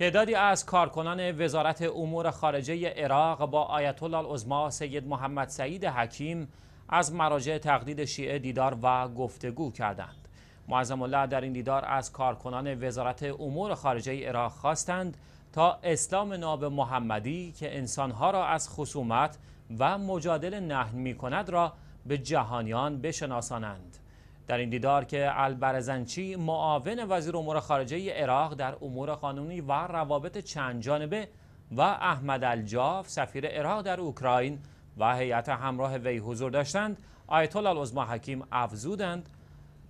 تعدادی از کارکنان وزارت امور خارجه عراق با آیت الله العظما سید محمد سعید حکیم از مراجع تقدید شیعه دیدار و گفتگو کردند. معظم الله در این دیدار از کارکنان وزارت امور خارجه عراق خواستند تا اسلام ناب محمدی که انسانها را از خصومت و مجادل نهن می کند را به جهانیان بشناسانند. در این دیدار که البرزنچی معاون وزیر امور خارجه عراق در امور قانونی و روابط چند جانبه و احمد الجاف سفیر عراق در اوکراین و هیئت همراه وی حضور داشتند آیت الله حکیم افزودند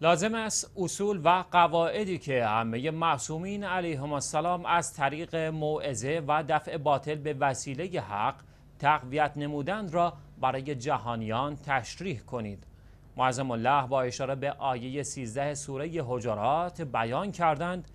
لازم است اصول و قواعدی که همه معصومین علیهم السلام از طریق موعظه و دفع باطل به وسیله حق تقویت نمودند را برای جهانیان تشریح کنید معظم الله با اشاره به آیه 13 سوره حجرات بیان کردند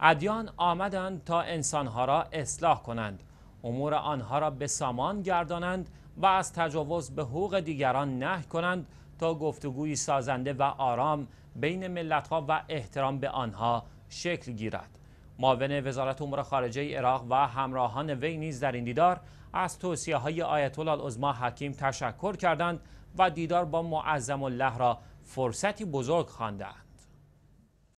ادیان آمدند تا انسانها را اصلاح کنند امور آنها را به سامان گردانند و از تجاوز به حقوق دیگران نه کنند تا گفتگوی سازنده و آرام بین ملتها و احترام به آنها شکل گیرد معاون وزارت امور خارجه عراق و همراهان وی نیز در این دیدار از توصیه های آیت الله حکیم تشکر کردند و دیدار با معظم الله را فرصتی بزرگ خواندند.